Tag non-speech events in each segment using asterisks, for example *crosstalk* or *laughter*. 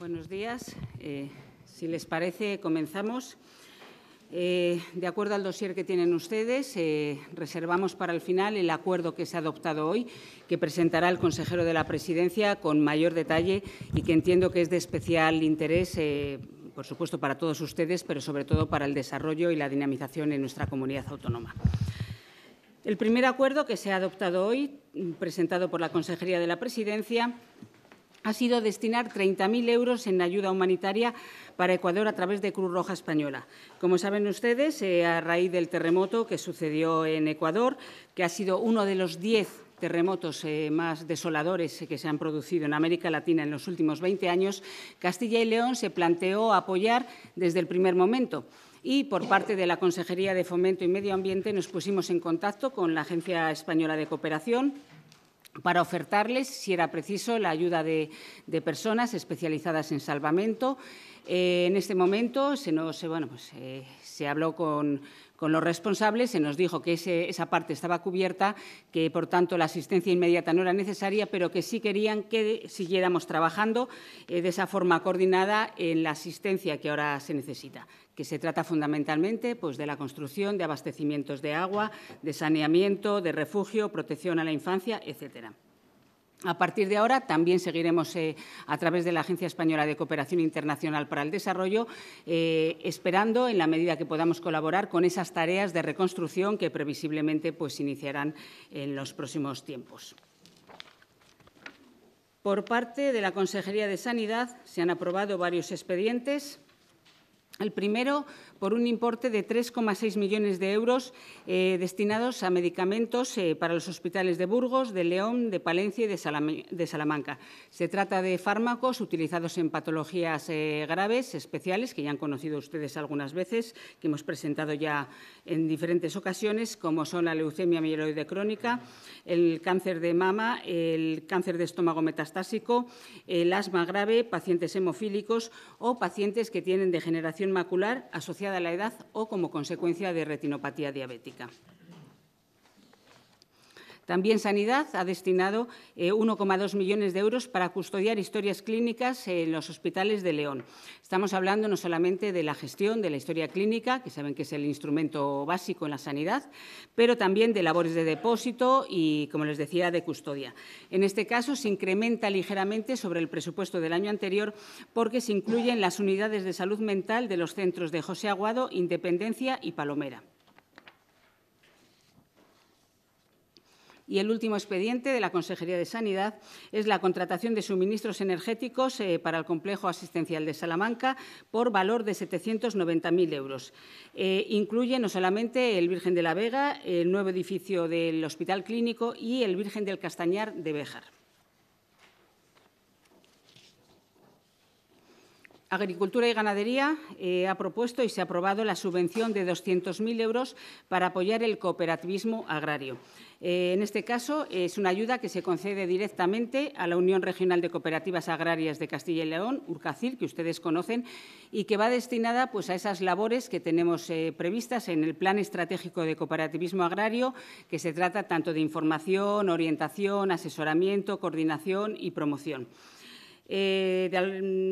Buenos días. Eh, si les parece, comenzamos. Eh, de acuerdo al dossier que tienen ustedes, eh, reservamos para el final el acuerdo que se ha adoptado hoy, que presentará el consejero de la Presidencia con mayor detalle y que entiendo que es de especial interés, por supuesto, para todos ustedes, pero sobre todo para el desarrollo y la dinamización en nuestra comunidad autónoma. El primer acuerdo que se ha adoptado hoy, presentado por la Consejería de la Presidencia, ha sido destinar 30.000 euros en ayuda humanitaria para Ecuador a través de Cruz Roja Española. Como saben ustedes, eh, a raíz del terremoto que sucedió en Ecuador, que ha sido uno de los 10 terremotos eh, más desoladores que se han producido en América Latina en los últimos 20 años, Castilla y León se planteó apoyar desde el primer momento y por parte de la Consejería de Fomento y Medio Ambiente nos pusimos en contacto con la Agencia Española de Cooperación, para ofertarles, si era preciso, la ayuda de, personas especializadas en salvamento. Eh, en este momento se, eh, pues, eh, habló con, los responsables, se nos dijo que esa parte estaba cubierta, que por tanto la asistencia inmediata no era necesaria, pero que sí querían que siguiéramos trabajando de esa forma coordinada en la asistencia que ahora se necesita que se trata fundamentalmente pues, de la construcción de abastecimientos de agua, de saneamiento, de refugio, protección a la infancia, etcétera. A partir de ahora también seguiremos eh, a través de la Agencia Española de Cooperación Internacional para el Desarrollo, eh, esperando en la medida que podamos colaborar con esas tareas de reconstrucción que previsiblemente pues, iniciarán en los próximos tiempos. Por parte de la Consejería de Sanidad se han aprobado varios expedientes el primero, por un importe de 3,6 millones de euros eh, destinados a medicamentos eh, para los hospitales de Burgos, de León, de Palencia y de, Salamanca. Se trata de fármacos utilizados en patologías eh, graves, especiales, que ya han conocido ustedes algunas veces, que hemos presentado ya en diferentes ocasiones, como son la leucemia mieloide crónica, el cáncer de mama, el cáncer de estómago metastásico, el asma grave, pacientes hemofílicos o pacientes que tienen degeneración inmacular macular asociada a la edad o como consecuencia de retinopatía diabética. También Sanidad ha destinado 1,2 eh, millones de euros para custodiar historias clínicas en los hospitales de León. Estamos hablando no solamente de la gestión de la historia clínica, que saben que es el instrumento básico en la sanidad, pero también de labores de depósito y, como les decía, de custodia. En este caso, se incrementa ligeramente sobre el presupuesto del año anterior porque se incluyen las unidades de salud mental de los centros de José Aguado, Independencia y Palomera. Y el último expediente de la Consejería de Sanidad es la contratación de suministros energéticos eh, para el complejo asistencial de Salamanca por valor de 790.000 euros. Eh, incluye no solamente el Virgen de la Vega, el nuevo edificio del Hospital Clínico y el Virgen del Castañar de Béjar. Agricultura y Ganadería eh, ha propuesto y se ha aprobado la subvención de 200.000 euros para apoyar el cooperativismo agrario. Eh, en este caso, es una ayuda que se concede directamente a la Unión Regional de Cooperativas Agrarias de Castilla y León, URCACIL, que ustedes conocen, y que va destinada pues, a esas labores que tenemos eh, previstas en el Plan Estratégico de Cooperativismo Agrario, que se trata tanto de información, orientación, asesoramiento, coordinación y promoción. Eh,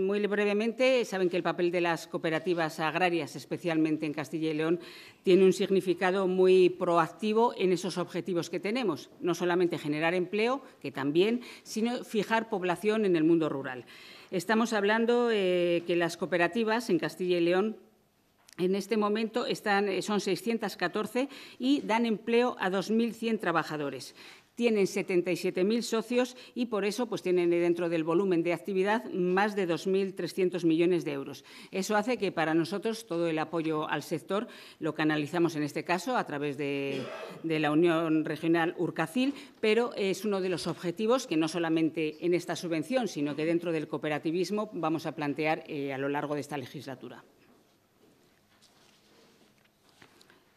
muy brevemente, saben que el papel de las cooperativas agrarias, especialmente en Castilla y León, tiene un significado muy proactivo en esos objetivos que tenemos, no solamente generar empleo, que también, sino fijar población en el mundo rural. Estamos hablando eh, que las cooperativas en Castilla y León en este momento son 614 y dan empleo a 2.100 trabajadores tienen 77.000 socios y por eso pues, tienen dentro del volumen de actividad más de 2.300 millones de euros. Eso hace que para nosotros todo el apoyo al sector lo canalizamos en este caso a través de, la Unión Regional Urcacil, pero es uno de los objetivos que no solamente en esta subvención, sino que dentro del cooperativismo vamos a plantear eh, a lo largo de esta legislatura.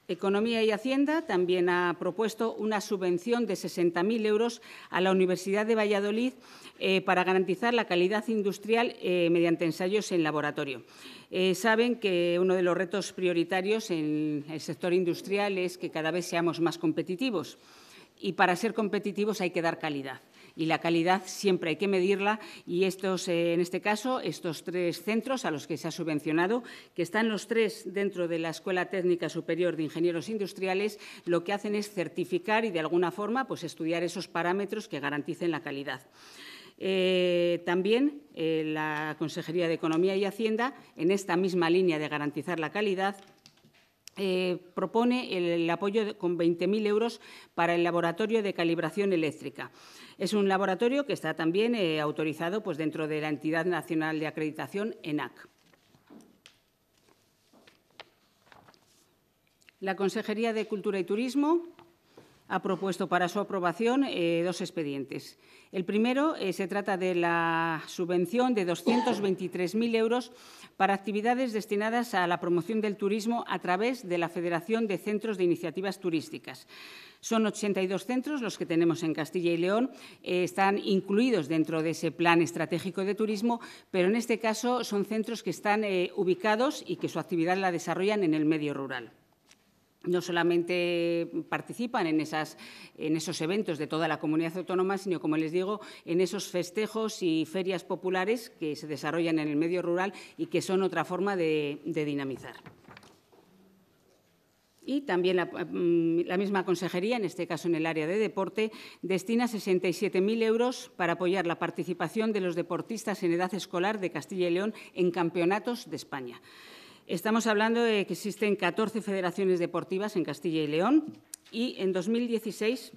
Economía y Hacienda también ha propuesto una subvención de 60.000 euros a la Universidad de Valladolid eh, para garantizar la calidad industrial eh, mediante ensayos en laboratorio. Eh, saben que uno de los retos prioritarios en el sector industrial es que cada vez seamos más competitivos y para ser competitivos hay que dar calidad y la calidad siempre hay que medirla y estos, eh, en este caso, estos tres centros a los que se ha subvencionado, que están los tres dentro de la Escuela Técnica Superior de Ingenieros Industriales, lo que hacen es certificar y, de alguna forma, pues estudiar esos parámetros que garanticen la calidad. Eh, también eh, la Consejería de Economía y Hacienda, en esta misma línea de garantizar la calidad, propone el, apoyo con 20.000 euros para el laboratorio de calibración eléctrica. Es un laboratorio que está también eh, autorizado pues, dentro de la Entidad Nacional de Acreditación, ENAC. La Consejería de Cultura y Turismo ha propuesto para su aprobación eh, dos expedientes. El primero eh, se trata de la subvención de 223.000 euros para actividades destinadas a la promoción del turismo a través de la Federación de Centros de Iniciativas Turísticas. Son 82 centros los que tenemos en Castilla y León. Eh, están incluidos dentro de ese plan estratégico de turismo, pero en este caso son centros que están ubicados y que su actividad la desarrollan en el medio rural no solamente participan en, esos eventos de toda la comunidad autónoma, sino, como les digo, en esos festejos y ferias populares que se desarrollan en el medio rural y que son otra forma de, dinamizar. Y también la, mm, la, misma consejería, en este caso en el área de deporte, destina 67.000 euros para apoyar la participación de los deportistas en edad escolar de Castilla y León en campeonatos de España. Estamos hablando de que existen 14 federaciones deportivas en Castilla y León y en 2016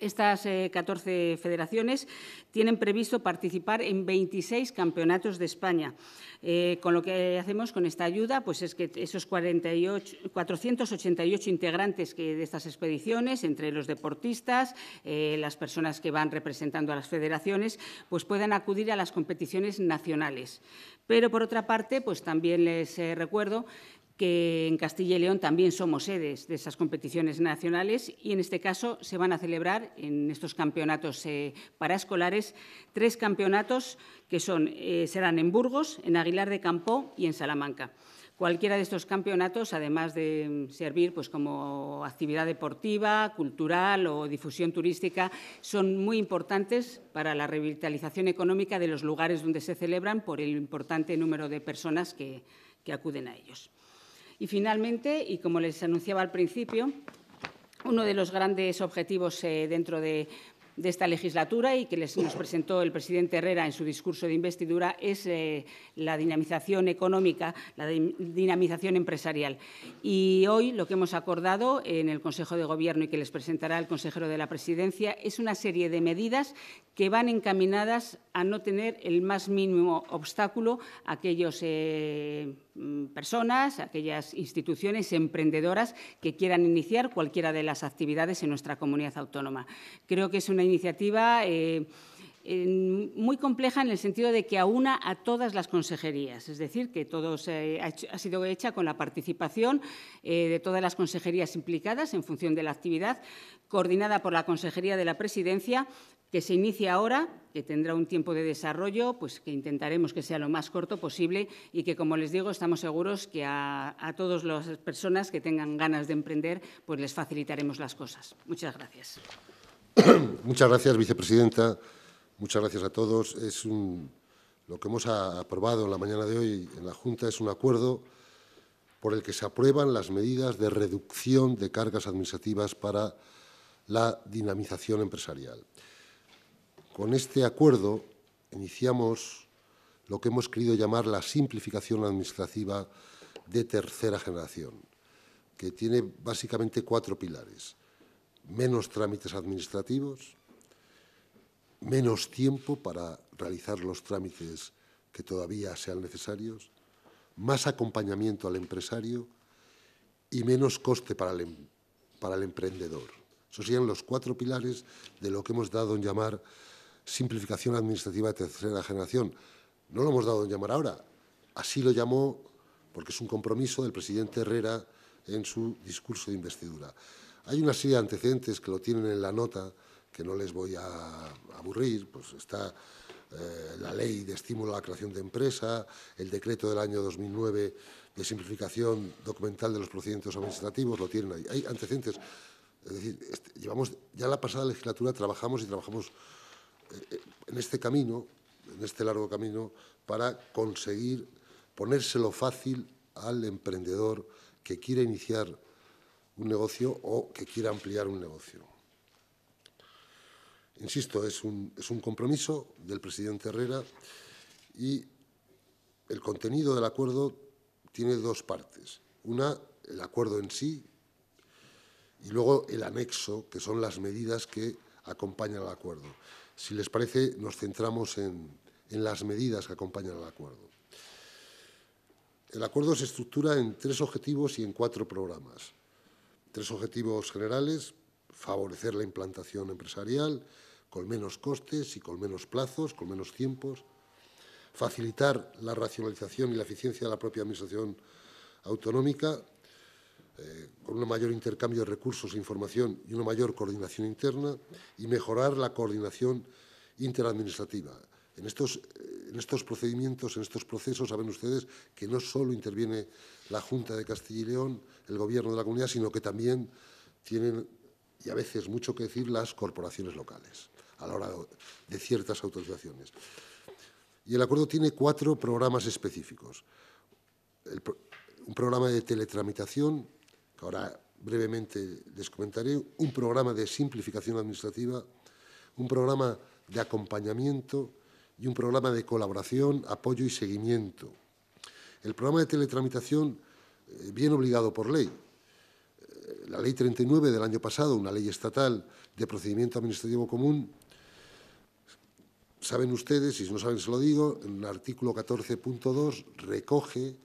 estas 14 eh, federaciones tienen previsto participar en 26 campeonatos de España. Eh, con lo que hacemos con esta ayuda, pues es que esos 48, 488 integrantes de estas expediciones, entre los deportistas, eh, las personas que van representando a las federaciones, pues puedan acudir a las competiciones nacionales. Pero, por otra parte, pues también les recuerdo que en Castilla y León también somos sedes de esas competiciones nacionales y en este caso se van a celebrar en estos campeonatos eh, para escolares tres campeonatos que son, eh, serán en Burgos, en Aguilar de Campó y en Salamanca. Cualquiera de estos campeonatos, además de mm, servir pues, como actividad deportiva, cultural o difusión turística, son muy importantes para la revitalización económica de los lugares donde se celebran por el importante número de personas que acuden a ellos. Y finalmente, y como les anunciaba al principio, uno de los grandes objetivos eh, dentro de, esta legislatura y que les, nos presentó el presidente Herrera en su discurso de investidura es eh, la dinamización económica, la dinamización empresarial. Y hoy lo que hemos acordado en el Consejo de Gobierno y que les presentará el consejero de la Presidencia es una serie de medidas que van encaminadas a no tener el más mínimo obstáculo a aquellos. Eh, Mm, personas, aquellas instituciones emprendedoras que quieran iniciar cualquiera de las actividades en nuestra comunidad autónoma. Creo que es una iniciativa eh, muy compleja en el sentido de que aúna a todas las consejerías, es decir, que todo ha, ha, sido hecha con la participación eh, de todas las consejerías implicadas en función de la actividad, coordinada por la Consejería de la Presidencia, que se inicie ahora, que tendrá un tiempo de desarrollo, pues que intentaremos que sea lo más corto posible y que, como les digo, estamos seguros que a, todas las personas que tengan ganas de emprender, pues les facilitaremos las cosas. Muchas gracias. *coughs* Muchas gracias, vicepresidenta. Muchas gracias a todos. Es lo que hemos aprobado en la mañana de hoy en la Junta es un acuerdo por el que se aprueban las medidas de reducción de cargas administrativas para la dinamización empresarial. Con este acuerdo iniciamos lo que hemos querido llamar la simplificación administrativa de tercera generación, que tiene básicamente cuatro pilares. Menos trámites administrativos, menos tiempo para realizar los trámites que todavía sean necesarios, más acompañamiento al empresario y menos coste para el, em, emprendedor. Esos serían los cuatro pilares de lo que hemos dado en llamar simplificación administrativa de tercera generación. No lo hemos dado en llamar ahora, así lo llamó porque es un compromiso del presidente Herrera en su discurso de investidura. Hay una serie de antecedentes que lo tienen en la nota, que no les voy a aburrir, pues está eh, la ley de estímulo a la creación de empresa, el decreto del año 2009 de simplificación documental de los procedimientos administrativos, lo tienen ahí. Hay antecedentes, es decir, este, llevamos, ya la pasada legislatura trabajamos y trabajamos en este camino, en este largo camino, para conseguir ponérselo fácil al emprendedor que quiera iniciar un negocio o que quiera ampliar un negocio. Insisto, es un, es un compromiso del presidente Herrera y el contenido del acuerdo tiene dos partes. Una, el acuerdo en sí, y luego el anexo, que son las medidas que acompañan al acuerdo. Si les parece, nos centramos en, las medidas que acompañan al acuerdo. El acuerdo se estructura en tres objetivos y en cuatro programas. Tres objetivos generales, favorecer la implantación empresarial con menos costes y con menos plazos, con menos tiempos, facilitar la racionalización y la eficiencia de la propia Administración autonómica eh, con un mayor intercambio de recursos e información y una mayor coordinación interna y mejorar la coordinación interadministrativa. En estos, eh, en estos procedimientos, en estos procesos, saben ustedes que no solo interviene la Junta de Castilla y León, el Gobierno de la Comunidad, sino que también tienen, y a veces mucho que decir, las corporaciones locales a la hora de ciertas autorizaciones. Y el acuerdo tiene cuatro programas específicos. un programa de teletramitación, ahora brevemente les comentaré, un programa de simplificación administrativa, un programa de acompañamiento y un programa de colaboración, apoyo y seguimiento. El programa de teletramitación viene eh, obligado por ley. Eh, la ley 39 del año pasado, una ley estatal de procedimiento administrativo común, saben ustedes, si no saben se lo digo, en el artículo 14.2 recoge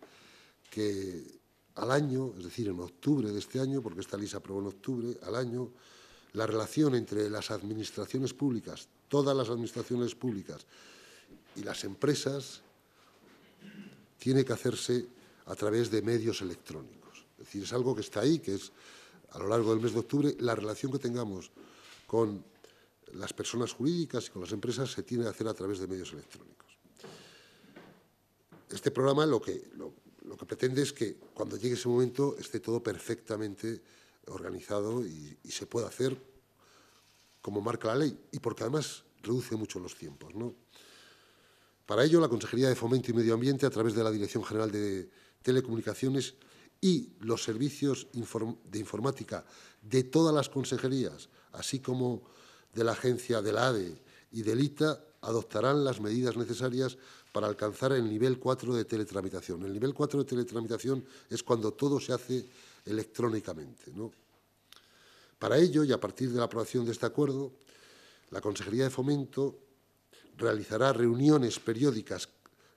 que al año, es decir, en octubre de este año, porque esta ley se aprobó en octubre, al año, la relación entre las administraciones públicas, todas las administraciones públicas y las empresas tiene que hacerse a través de medios electrónicos. Es decir, es algo que está ahí, que es a lo largo del mes de octubre, la relación que tengamos con las personas jurídicas y con las empresas se tiene que hacer a través de medios electrónicos. Este programa lo que, lo que pretende es que cuando llegue ese momento esté todo perfectamente organizado y, se pueda hacer como marca la ley y porque además reduce mucho los tiempos. Para ello, la Consejería de Fomento y Medio Ambiente, a través de la Dirección General de Telecomunicaciones y los servicios de informática de todas las consejerías, así como de la agencia de ADE y del ITA, adoptarán las medidas necesarias para alcanzar el nivel 4 de teletramitación. El nivel 4 de teletramitación es cuando todo se hace electrónicamente. Para ello, y a partir de la aprobación de este acuerdo, la Consejería de Fomento realizará reuniones periódicas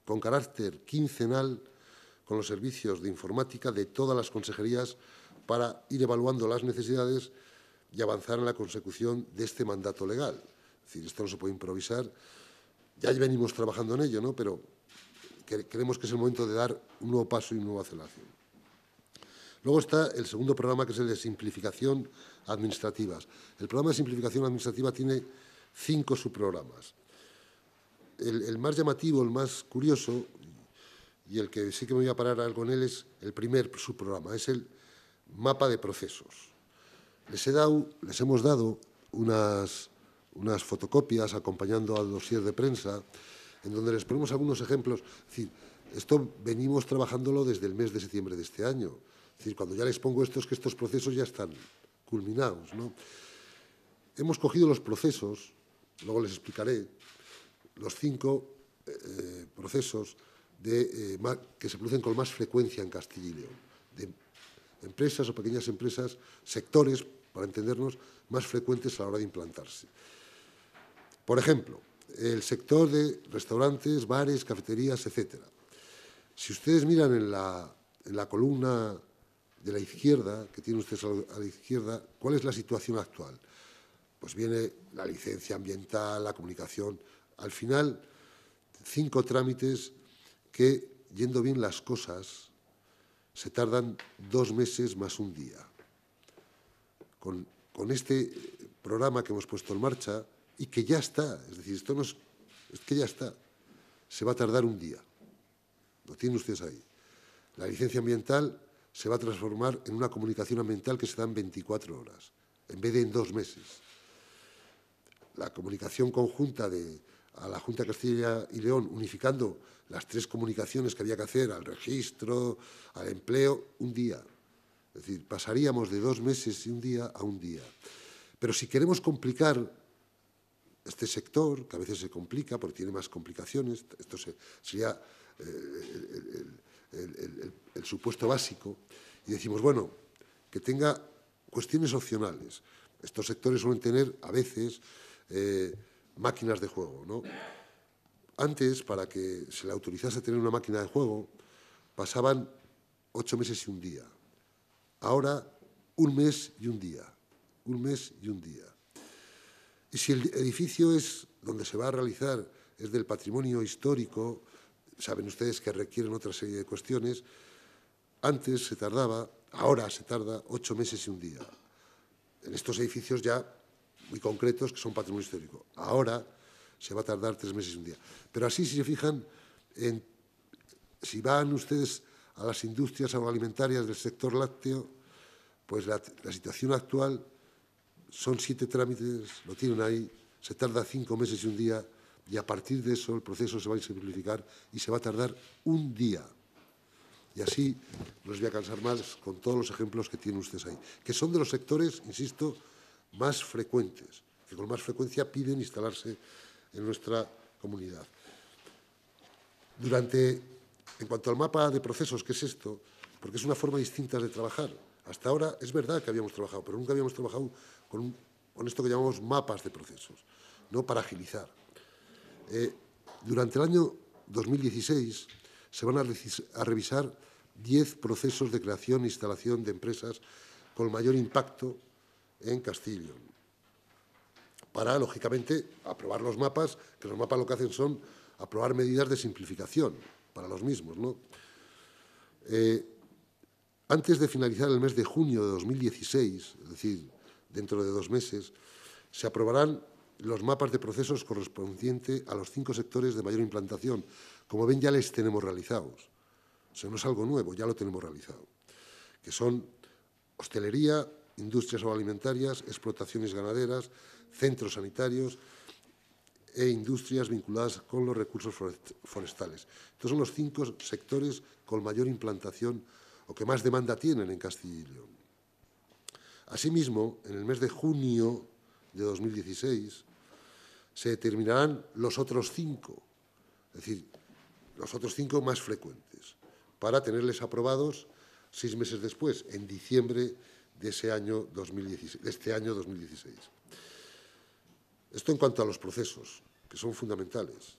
con carácter quincenal con los servicios de informática de todas las consejerías para ir evaluando las necesidades y avanzar en la consecución de este mandato legal. Es decir, esto no se puede improvisar, ya venimos trabajando en ello, ¿no? pero creemos que es el momento de dar un nuevo paso y una nueva aceleración. Luego está el segundo programa, que es el de simplificación administrativa. El programa de simplificación administrativa tiene cinco subprogramas. El, el más llamativo, el más curioso, y el que sí que me voy a parar algo en él, es el primer subprograma, es el mapa de procesos. les hemos dado unas unas fotocopias acompañando al dossier de prensa, en donde les ponemos algunos ejemplos. esto venimos trabajándolo desde el mes de septiembre de este año. decir, cuando ya les pongo esto es que estos procesos ya están culminados. Hemos cogido los procesos, luego les explicaré, los cinco eh, procesos eh, que se producen con más frecuencia en Castilla de empresas o pequeñas empresas, sectores, para entendernos, más frecuentes a la hora de implantarse. Por ejemplo, el sector de restaurantes, bares, cafeterías, etc. Si ustedes miran en la, columna de la izquierda, que tiene ustedes a la izquierda, ¿cuál es la situación actual? Pues viene la licencia ambiental, la comunicación. Al final, cinco trámites que, yendo bien las cosas, se tardan dos meses más un día. con este programa que hemos puesto en marcha, y que ya está. Es decir, esto no es, que ya está. Se va a tardar un día. Lo tienen ustedes ahí. La licencia ambiental se va a transformar en una comunicación ambiental que se da en 24 horas, en vez de en dos meses. La comunicación conjunta de, a la Junta de Castilla y León, unificando las tres comunicaciones que había que hacer, al registro, al empleo, un día. Es decir, pasaríamos de dos meses y un día a un día. Pero si queremos complicar este sector, que a veces se complica porque tiene más complicaciones, esto sería eh, el, supuesto básico, y decimos, bueno, que tenga cuestiones opcionales. Estos sectores suelen tener a veces eh, máquinas de juego. Antes, para que se le autorizase tener una máquina de juego, pasaban ocho meses y un día. Ahora, un mes y un día. Un mes y un día. Y si el edificio es donde se va a realizar, es del patrimonio histórico, saben ustedes que requieren otra serie de cuestiones, antes se tardaba, ahora se tarda ocho meses y un día. En estos edificios ya muy concretos que son patrimonio histórico. Ahora se va a tardar tres meses y un día. Pero así, si se fijan, en, si van ustedes a las industrias agroalimentarias del sector lácteo, pues la, la situación actual son siete trámites, lo tienen ahí, se tarda cinco meses y un día, y a partir de eso el proceso se va a simplificar y se va a tardar un día. Y así no os voy a cansar más con todos los ejemplos que tienen ustedes ahí, que son de los sectores, insisto, más frecuentes, que con más frecuencia piden instalarse en nuestra comunidad. Durante, en cuanto al mapa de procesos, ¿qué es esto? Porque es una forma distinta de trabajar. Hasta ahora es verdad que habíamos trabajado, pero nunca habíamos trabajado con, esto que llamamos mapas de procesos, ¿no? para agilizar. Eh, durante el año 2016 se van a, revisar 10 procesos de creación e instalación de empresas con mayor impacto en Castillo, para, lógicamente, aprobar los mapas, que los mapas lo que hacen son aprobar medidas de simplificación para los mismos. Eh, antes de finalizar el mes de junio de 2016, es decir, dentro de dos meses, se aprobarán los mapas de procesos correspondientes a los cinco sectores de mayor implantación. Como ven, ya les tenemos realizados. O sea, no es algo nuevo, ya lo tenemos realizado. Que son hostelería, industrias agroalimentarias, explotaciones ganaderas, centros sanitarios e industrias vinculadas con los recursos forestales. Estos son los cinco sectores con mayor implantación o que más demanda tienen en Castilla y León. Asimismo, en el mes de junio de 2016 se determinarán los otros cinco, es decir, los otros cinco más frecuentes, para tenerles aprobados seis meses después, en diciembre de, ese año 2016, este año 2016. Esto en cuanto a los procesos, que son fundamentales,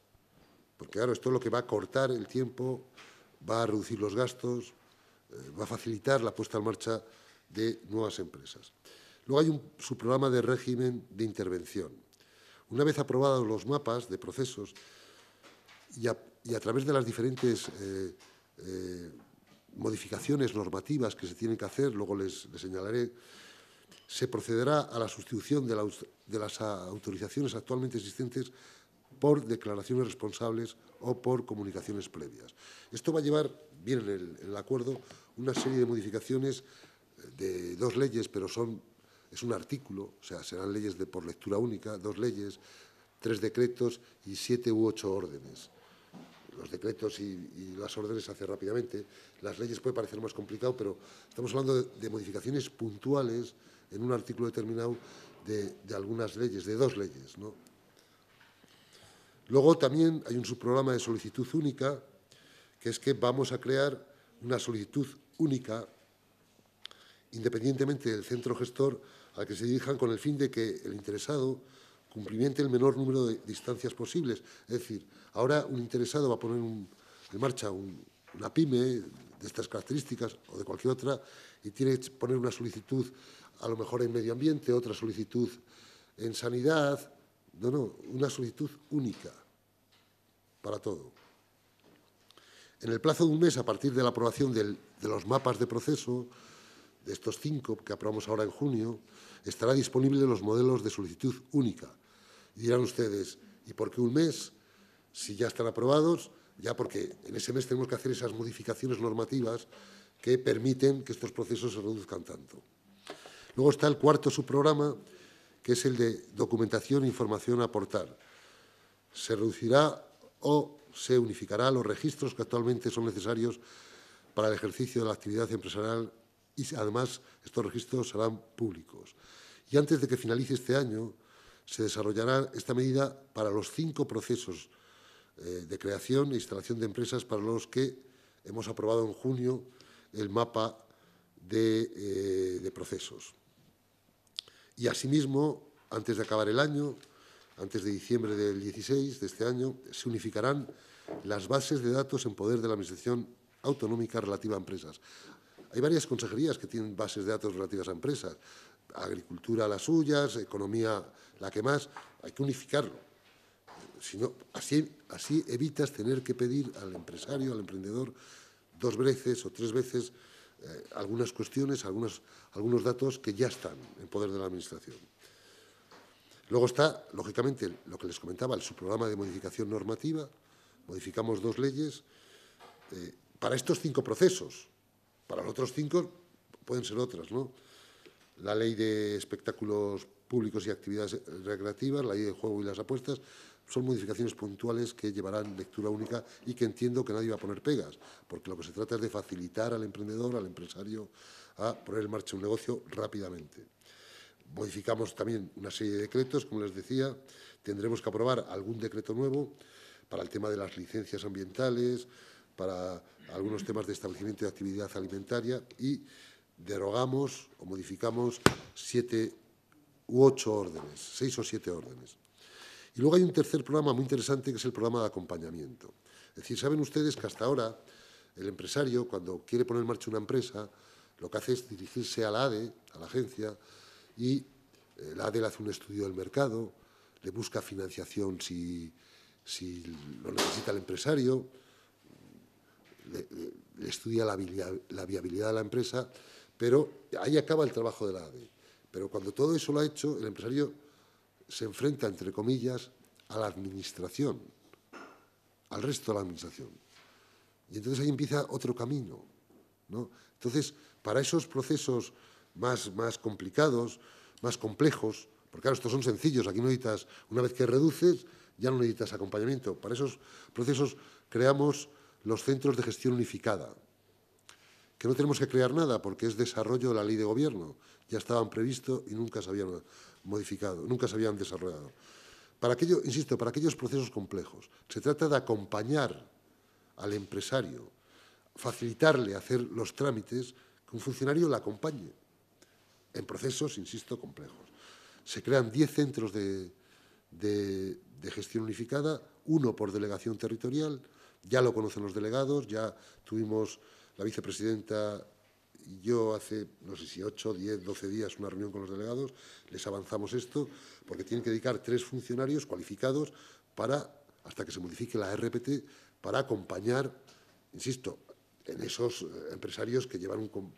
porque claro, esto es lo que va a cortar el tiempo, va a reducir los gastos, eh, va a facilitar la puesta en marcha de nuevas empresas. Luego hay un subprograma de régimen de intervención. Una vez aprobados los mapas de procesos y a, través de las diferentes eh, eh, modificaciones normativas que se tienen que hacer, luego les, señalaré, se procederá a la sustitución de, las autorizaciones actualmente existentes por declaraciones responsables o por comunicaciones previas. Esto va a llevar, bien en el acuerdo, una serie de modificaciones de dos leyes, pero son, es un artículo, o sea, serán leyes de, por lectura única, dos leyes, tres decretos y siete u ocho órdenes. Los decretos y, las órdenes se hacen rápidamente. Las leyes puede parecer más complicado, pero estamos hablando de, modificaciones puntuales en un artículo determinado de, de, algunas leyes, de dos leyes. ¿no? Luego también hay un subprograma de solicitud única, que es que vamos a crear una solicitud única independientemente del centro gestor al que se dirijan con el fin de que el interesado cumplimente el menor número de distancias posibles. Es decir, ahora un interesado va a poner en marcha una pyme de estas características o de cualquier otra y tiene que poner una solicitud a lo mejor en medio ambiente, otra solicitud en sanidad, no, no, una solicitud única para todo. En el plazo de un mes, a partir de la aprobación de los mapas de proceso, de estos cinco que aprobamos ahora en junio, estará disponible los modelos de solicitud única. Y dirán ustedes, ¿y por qué un mes? Si ya están aprobados, ya porque en ese mes tenemos que hacer esas modificaciones normativas que permiten que estos procesos se reduzcan tanto. Luego está el cuarto subprograma, que es el de documentación e información a aportar. Se reducirá o se unificará los registros que actualmente son necesarios para el ejercicio de la actividad empresarial y además estos registros serán públicos. Y antes de que finalice este año, se desarrollará esta medida para los cinco procesos eh, de creación e instalación de empresas para los que hemos aprobado en junio el mapa de, eh, de procesos. Y asimismo, antes de acabar el año, antes de diciembre del 16 de este año, se unificarán las bases de datos en poder de la Administración autonómica relativa a empresas. Hay varias consejerías que tienen bases de datos relativas a empresas. Agricultura las suyas, economía la que más. Hay que unificarlo. Si así, evitas tener que pedir al empresario, al emprendedor, dos veces o tres veces eh, algunas cuestiones, algunos, algunos datos que ya están en poder de la Administración. Luego está, lógicamente, lo que les comentaba, el subprograma de modificación normativa. Modificamos dos leyes eh, para estos cinco procesos. Para los otros cinco pueden ser otras, ¿no? La ley de espectáculos públicos y actividades recreativas, la ley de juego y las apuestas, son modificaciones puntuales que llevarán lectura única y que entiendo que nadie va a poner pegas, porque lo que se trata es de facilitar al emprendedor, al empresario, a poner en marcha un negocio rápidamente. Modificamos también una serie de decretos, como les decía, tendremos que aprobar algún decreto nuevo para el tema de las licencias ambientales, para algunos temas de establecimiento de actividad alimentaria y derogamos o modificamos siete u ocho órdenes, seis o siete órdenes. Y luego hay un tercer programa muy interesante que es el programa de acompañamiento. Es decir, saben ustedes que hasta ahora el empresario, cuando quiere poner en marcha una empresa, lo que hace es dirigirse a la ADE, a la agencia, y eh, la ADE le hace un estudio del mercado, le busca financiación si lo necesita el empresario, estudia la, viabilidad de la empresa, pero ahí acaba el trabajo de la ADE. Pero cuando todo eso lo ha hecho, el empresario se enfrenta, entre comillas, a la administración, al resto de la administración. Y entonces ahí empieza otro camino. ¿no? Entonces, para esos procesos más, más complicados, más complejos, porque claro, estos son sencillos, aquí no necesitas, una vez que reduces, ya no necesitas acompañamiento. Para esos procesos creamos los centros de gestión unificada, que no tenemos que crear nada porque es desarrollo de la ley de gobierno, ya estaban previstos y nunca se habían modificado, nunca se habían desarrollado. Para aquello, insisto, para aquellos procesos complejos, se trata de acompañar al empresario, facilitarle hacer los trámites, que un funcionario le acompañe en procesos, insisto, complejos. Se crean 10 centros de, de de gestión unificada, uno por delegación territorial, ya lo conocen los delegados, ya tuvimos la vicepresidenta y yo hace, no sé si 8, 10, 12 días una reunión con los delegados, les avanzamos esto, porque tienen que dedicar tres funcionarios cualificados para, hasta que se modifique la RPT, para acompañar, insisto, en esos eh, empresarios que llevan un,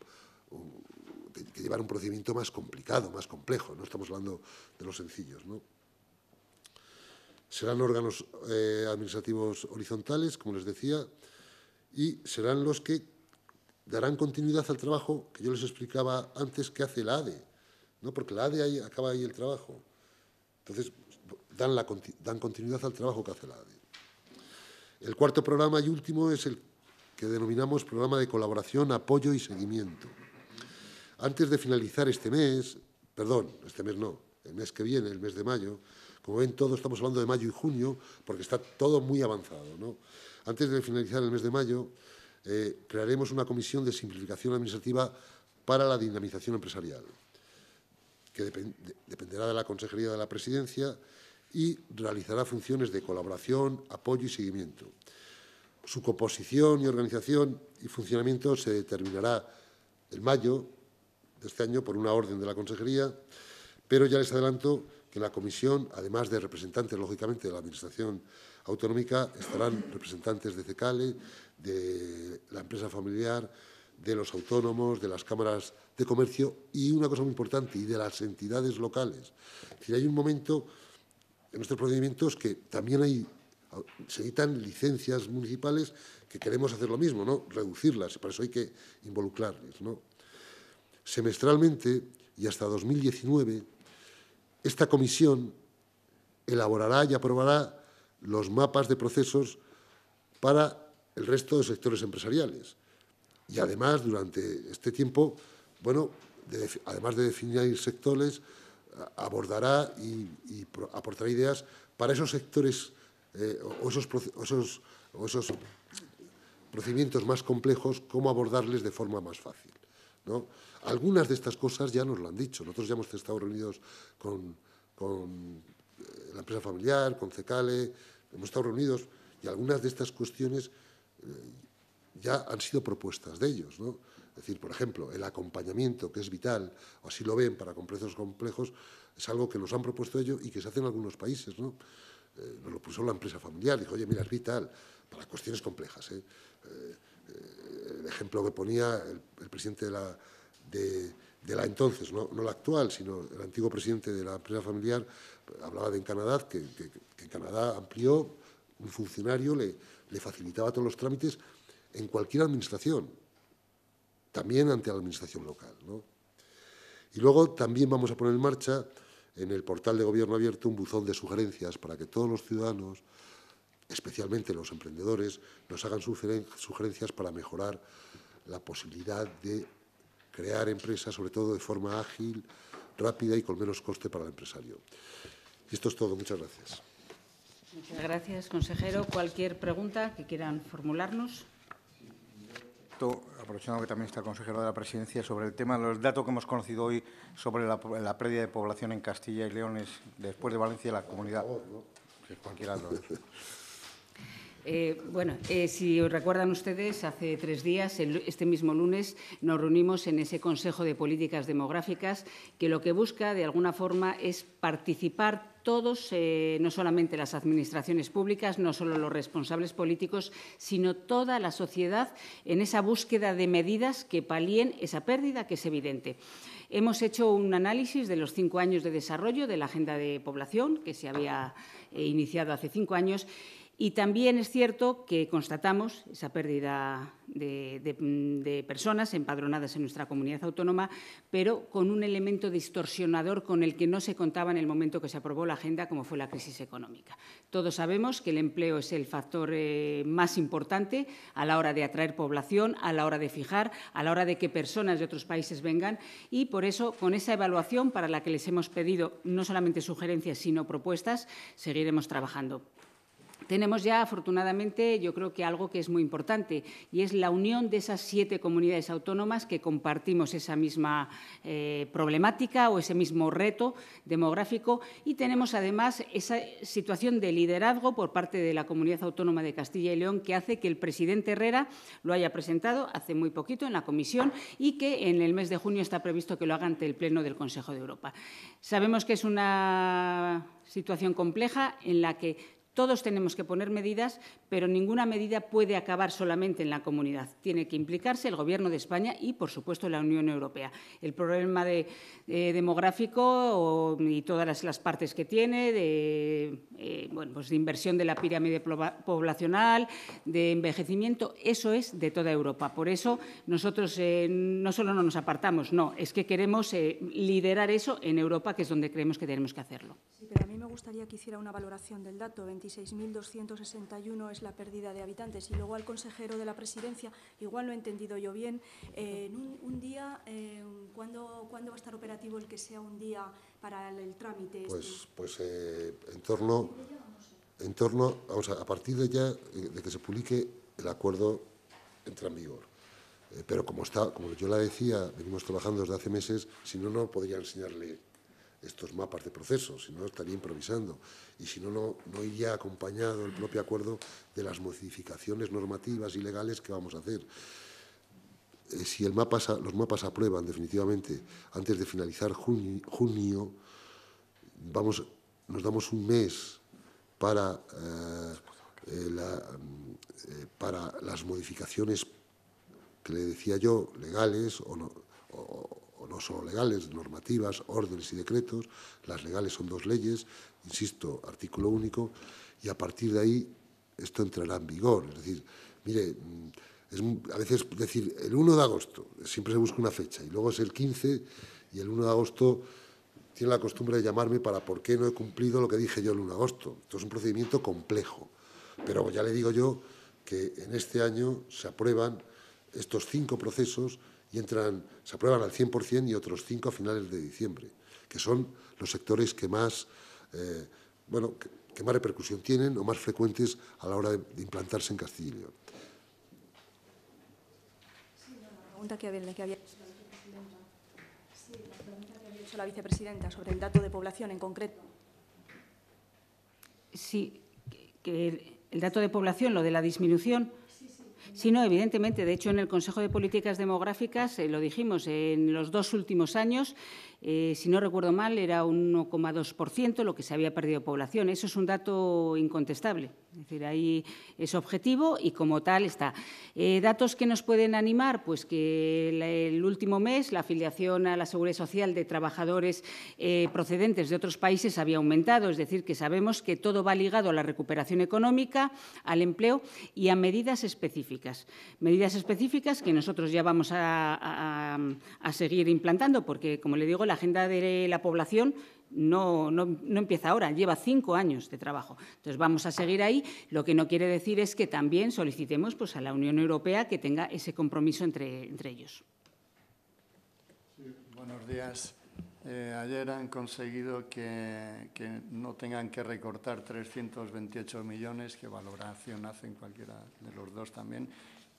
que, llevan un procedimiento más complicado, más complejo, no estamos hablando de los sencillos, ¿no? serán órganos eh, administrativos horizontales, como les decía, y serán los que darán continuidad al trabajo que yo les explicaba antes que hace la ADE, ¿no? porque la ADE acaba ahí el trabajo. Entonces, dan, dan continuidad al trabajo que hace la ADE. El cuarto programa y último es el que denominamos Programa de Colaboración, Apoyo y Seguimiento. Antes de finalizar este mes, perdón, este mes no, el mes que viene, el mes de mayo, como ven, todos estamos hablando de mayo y junio porque está todo muy avanzado. Antes de finalizar el mes de mayo, eh, crearemos una comisión de simplificación administrativa para la dinamización empresarial, que dependerá de la Consejería de la Presidencia y realizará funciones de colaboración, apoyo y seguimiento. Su composición y organización y funcionamiento se determinará en mayo de este año por una orden de la Consejería, pero ya les adelanto en la comisión, además de representantes, lógicamente, de la Administración Autonómica, estarán representantes de CECALE, de la empresa familiar, de los autónomos, de las cámaras de comercio y una cosa muy importante, y de las entidades locales. Si hay un momento en nuestros procedimientos que también hay, se necesitan licencias municipales que queremos hacer lo mismo, ¿no? reducirlas, y para eso hay que involucrarles. ¿no? Semestralmente y hasta 2019 esta comisión elaborará y aprobará los mapas de procesos para el resto de sectores empresariales. Y además, durante este tiempo, bueno, además de definir sectores, abordará y, aportará ideas para esos sectores eh, o, esos, procedimientos más complejos, cómo abordarles de forma más fácil. ¿no? Algunas de estas cosas ya nos lo han dicho. Nosotros ya hemos estado reunidos con, con eh, la empresa familiar, con CECALE, hemos estado reunidos y algunas de estas cuestiones eh, ya han sido propuestas de ellos. Es decir, por ejemplo, el acompañamiento, que es vital, o así lo ven para complejos complejos, es algo que nos han propuesto ellos y que se hace en algunos países. ¿no? Eh, nos lo puso la empresa familiar, dijo, oye, mira, es vital, para cuestiones complejas. el ejemplo que ponía el presidente de la de, la entonces, no, la actual, sino el antiguo presidente de la empresa familiar, hablaba de en Canadá, que, que, Canadá amplió, un funcionario le, le facilitaba todos los trámites en cualquier administración, también ante la administración local. ¿no? Y luego también vamos a poner en marcha en el portal de Gobierno Abierto un buzón de sugerencias para que todos los ciudadanos, especialmente los emprendedores, nos hagan sugerencias para mejorar la posibilidad de crear empresas, sobre todo de forma ágil, rápida y con menos coste para el empresario. Y esto es todo. Muchas gracias. Muchas gracias, consejero. ¿Cualquier pregunta que quieran formularnos? aprovechando que también está el consejero de la presidencia, sobre el tema, los datos que hemos conocido hoy sobre la, pérdida de población en Castilla y León, después de Valencia, la comunidad. *laughs* Eh, bueno, eh, si recuerdan ustedes, hace tres días, este mismo lunes, nos reunimos en ese Consejo de Políticas Demográficas que lo que busca, de alguna forma, es participar todos, eh, no solamente las administraciones públicas, no solo los responsables políticos, sino toda la sociedad en esa búsqueda de medidas que palíen esa pérdida que es evidente. Hemos hecho un análisis de los cinco años de desarrollo de la Agenda de Población, que se había iniciado hace cinco años, y también es cierto que constatamos esa pérdida de, personas empadronadas en nuestra comunidad autónoma, pero con un elemento distorsionador con el que no se contaba en el momento que se aprobó la agenda, como fue la crisis económica. Todos sabemos que el empleo es el factor eh, más importante a la hora de atraer población, a la hora de fijar, a la hora de que personas de otros países vengan y, por eso, con esa evaluación para la que les hemos pedido no solamente sugerencias, sino propuestas, seguiremos trabajando tenemos ya, afortunadamente, yo creo que algo que es muy importante, y es la unión de esas siete comunidades autónomas que compartimos esa misma eh, problemática o ese mismo reto demográfico, y tenemos además esa situación de liderazgo por parte de la Comunidad Autónoma de Castilla y León que hace que el presidente Herrera lo haya presentado hace muy poquito en la comisión y que en el mes de junio está previsto que lo haga ante el Pleno del Consejo de Europa. Sabemos que es una situación compleja en la que todos tenemos que poner medidas, pero ninguna medida puede acabar solamente en la comunidad. Tiene que implicarse el Gobierno de España y, por supuesto, la Unión Europea. El problema eh, demográfico y todas las, partes que tiene, de, eh, pues inversión de la pirámide poblacional, de envejecimiento, eso es de toda Europa. Por eso nosotros eh, no solo no nos apartamos, no, es que queremos liderar eso en Europa, que es donde creemos que tenemos que hacerlo. Sí, pero a mí me gustaría que hiciera una valoración del dato. 26.261 es la pérdida de habitantes. Y luego al consejero de la presidencia, igual lo he entendido yo bien, eh, un, día, eh, ¿cuándo, va a estar operativo el que sea un día para el, trámite? Este? Pues, pues eh, en torno, en torno vamos a, partir de ya de que se publique el acuerdo entra en vigor. pero como, está, como yo la decía, venimos trabajando desde hace meses, si no, no podría enseñarle estos mapas de procesos, si no estaría improvisando y si no, no, iría acompañado el propio acuerdo de las modificaciones normativas y legales que vamos a hacer. Eh, si los mapas aprueban definitivamente antes de finalizar junio, vamos, nos damos un mes eh, eh, para, las modificaciones que le decía yo, legales o, no, o, no solo legales, normativas, órdenes y decretos. Las legales son dos leyes, insisto, artículo único, y a partir de ahí esto entrará en vigor. Es decir, mire, mm, a veces decir el 1 de agosto, siempre se busca una fecha, y luego es el 15 y el 1 de agosto tiene la costumbre de llamarme para por qué no he cumplido lo que dije yo el 1 de agosto. Esto es un procedimiento complejo, pero ya le digo yo que en este año se aprueban estos cinco procesos entran, se aprueban al 100% y otros cinco a finales de diciembre, que son los sectores que más, eh, bueno, que, más repercusión tienen o más frecuentes a la hora de, implantarse en Castilla y León. Sí, la que había, vicepresidenta, sobre el dato de población en concreto. Sí, que el, el dato de población, lo de la disminución sino evidentemente. De hecho, en el Consejo de Políticas Demográficas, eh, lo dijimos, en los dos últimos años eh, si no recuerdo mal, era un 1,2% lo que se había perdido población. Eso es un dato incontestable. Es decir, ahí es objetivo y como tal está. Eh, datos que nos pueden animar, pues que el último mes la afiliación a la Seguridad Social de trabajadores eh, procedentes de otros países había aumentado. Es decir, que sabemos que todo va ligado a la recuperación económica, al empleo y a medidas específicas. Medidas específicas que nosotros ya vamos a, a seguir implantando porque, como le digo, la agenda de la población no, empieza ahora, lleva cinco años de trabajo. Entonces, vamos a seguir ahí. Lo que no quiere decir es que también solicitemos pues, a la Unión Europea que tenga ese compromiso entre, ellos. buenos días. Eh, ayer han conseguido que, no tengan que recortar 328 millones, que valoración hacen cualquiera de los dos también,